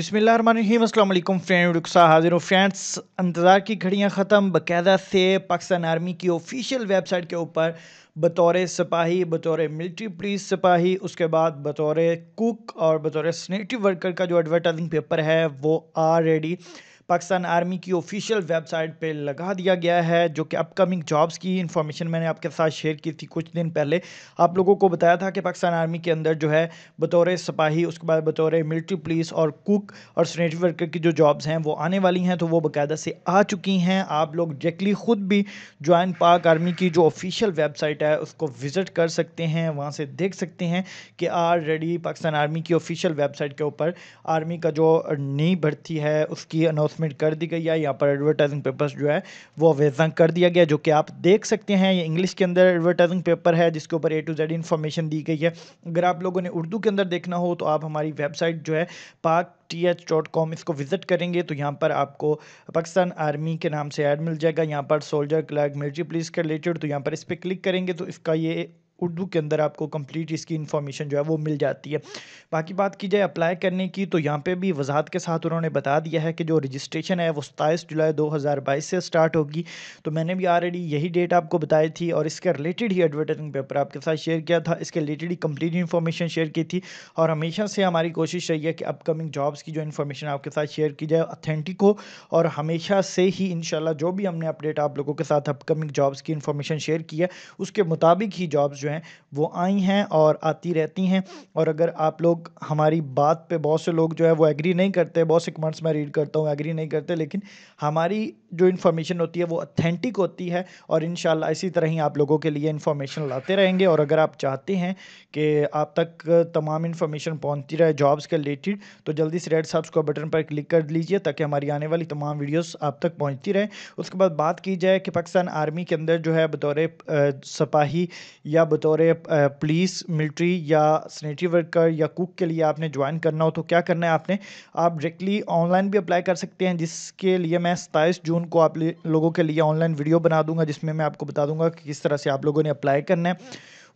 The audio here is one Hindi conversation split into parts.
अल्लाम फ्रेंड रुखसा हाजिर फ्रेंड्स इंतज़ार की घड़ियाँ ख़त्म बाकायदा से पाकिस्तान आर्मी की ऑफिशियल वेबसाइट के ऊपर बतौर सिपाही बतौर मिलिट्री पुलिस सिपाही उसके बाद बतौर कुक और बतौर सनेटरी वर्कर का जो एडवर्टाइजिंग पेपर है वो आलरेडी रेडी पाकिस्तान आर्मी की ऑफिशियल वेबसाइट पे लगा दिया गया है जो कि अपकमिंग जॉब्स की इन्फॉर्मेशन मैंने आपके साथ शेयर की थी कुछ दिन पहले आप लोगों को बताया था कि पाकिस्तान आर्मी के अंदर जो है बतौर सिपाही उसके बाद बतौर मिलिट्री पुलिस और कुक और सनेटरी वर्कर की जो जॉब्स हैं वो आने वाली हैं तो वो बाकायदा से आ चुकी हैं आप लोग डायरेक्टली ख़ुद भी ज्वाइन पाक आर्मी की जो ऑफिशियल वेबसाइट है उसको विज़िट कर सकते हैं वहाँ से देख सकते हैं कि ऑलरेडी पाकिस्तान आर्मी की ऑफिशियल वेबसाइट के ऊपर आर्मी का जो नई भर्ती है उसकी अनाउंस सबमिट कर दी गई है यहाँ पर एडवर्टाइजिंग पेपर्स जो है वो अवेजा कर दिया गया जो कि आप देख सकते हैं ये इंग्लिश के अंदर एडवर्टाइजिंग पेपर है जिसके ऊपर ए टू जेड इन्फॉर्मेशन दी गई है अगर आप लोगों ने उर्दू के अंदर देखना हो तो आप हमारी वेबसाइट जो है Pak T H dot com इसको विज़िट करेंगे तो यहाँ पर आपको पाकिस्तान आर्मी के नाम से ऐड मिल जाएगा यहाँ पर सोल्जर क्लर्क मिलिट्री पुलिस के रिलेटेड तो यहाँ पर इस पर क्लिक करेंगे तो इसका ये उर्दू के अंदर आपको कंप्लीट इसकी इन्फॉर्मेशन जो है वो मिल जाती है बाकी बात की जाए अप्लाई करने की तो यहाँ पे भी वजाहत के साथ उन्होंने बता दिया है कि जो रजिस्ट्रेशन है वो सताईस जुलाई 2022 से स्टार्ट होगी तो मैंने भी ऑलरेडी यही डेट आपको बताई थी और इसके रिलेटेड ही एडवर्टाइजिंग पेपर आपके साथ शेयर किया था इसके रिलेटेड ही कम्प्लीट इन्फॉर्मेशन शेयर की थी और हमेशा से हमारी कोशिश रही है कि अपकमिंग जॉब्स की जो इन्फॉर्मेशन आपके साथ शेयर की जाए अथेंटिक हो और हमेशा से ही इन जो भी हमने अपडेट आप लोगों के साथ अपकमिंग जॉब्स की इन्फॉर्मेशन शेयर की है उसके मुताबिक ही जॉब्स जो हैं वो आई हैं और आती रहती हैं और अगर आप लोग हमारी बात पे बहुत से लोग जो है वो एग्री नहीं करते बहुत से कमेंट्स मैं रीड करता हूँ एग्री नहीं करते लेकिन हमारी जो इन्फॉर्मेशन होती है वो अथेंटिक होती है और इन इसी तरह ही आप लोगों के लिए इन्फॉर्मेशन लाते रहेंगे और अगर आप चाहते हैं कि आप तक तमाम इन्फॉर्मेशन पहुँचती रहे जॉब्स के रिलेटेड तो जल्दी से रेड सब्सक्राइब बटन पर क्लिक कर लीजिए ताकि हमारी आने वाली तमाम वीडियोस आप तक पहुंचती रहें उसके बाद बात की जाए कि पाकिस्तान आर्मी के अंदर जो है बतौर सपाही या बतौर पुलिस मिलिट्री या सैनिटरी वर्कर या कुक के लिए आपने ज्वाइन करना हो तो क्या करना है आपने आप डायरेक्टली ऑनलाइन भी अप्लाई कर सकते हैं जिसके लिए मैं सताईस जून को आप लोगों के लिए ऑनलाइन वीडियो बना दूंगा जिसमें मैं आपको बता दूंगा कि किस तरह से आप लोगों ने अप्लाई करना है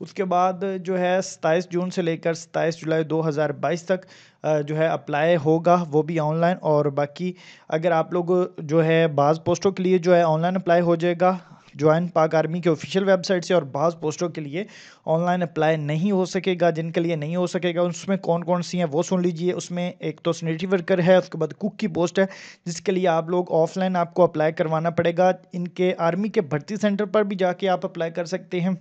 उसके बाद जो है सताईस जून से लेकर सताईस जुलाई 2022 तक जो है अप्लाई होगा वो भी ऑनलाइन और बाकी अगर आप लोग जो है बाज़ पोस्टों के लिए जो है ऑनलाइन अप्लाई हो जाएगा ज्वाइन पाक आर्मी के ऑफिशियल वेबसाइट से और बाज पोस्टों के लिए ऑनलाइन अप्लाई नहीं हो सकेगा जिनके लिए नहीं हो सकेगा उसमें कौन कौन सी हैं वो सुन लीजिए उसमें एक तो सैनिटरी वर्कर है उसके बाद कुक की पोस्ट है जिसके लिए आप लोग ऑफलाइन आपको अप्लाई करवाना पड़ेगा इनके आर्मी के भर्ती सेंटर पर भी जाके आप अप्लाई कर सकते हैं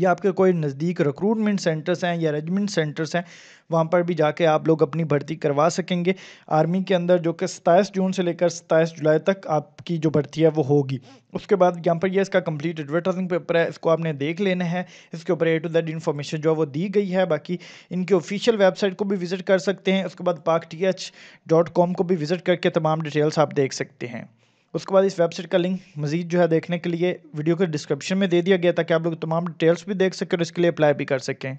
या आपके कोई नज़दीक रिक्रूटमेंट सेंटर्स हैं या रेजमेंट सेंटर्स हैं वहाँ पर भी जाके आप लोग अपनी भर्ती करवा सकेंगे आर्मी के अंदर जो कि सताईस जून से लेकर सताईस जुलाई तक आपकी जो भर्ती है वो होगी उसके बाद यहाँ पर ये इसका कंप्लीट एडवर्टाइजिंग पेपर है इसको आपने देख लेना है इसके ऊपर ए टू दैट इन्फॉर्मेशन जो है वो दी गई है बाकी इनकी ऑफिशियल वेबसाइट को भी विज़िट कर सकते हैं उसके बाद पाक टी एच डॉट कॉम को भी विज़िट करके तमाम डिटेल्स आप देख सकते हैं उसके बाद इस वेबसाइट का लिंक मजीद जो है देखने के लिए वीडियो के डिस्क्रिप्शन में दे दिया गया ताकि आप लोग तमाम डिटेल्स भी देख सकें और इसके लिए अप्लाई भी कर सकें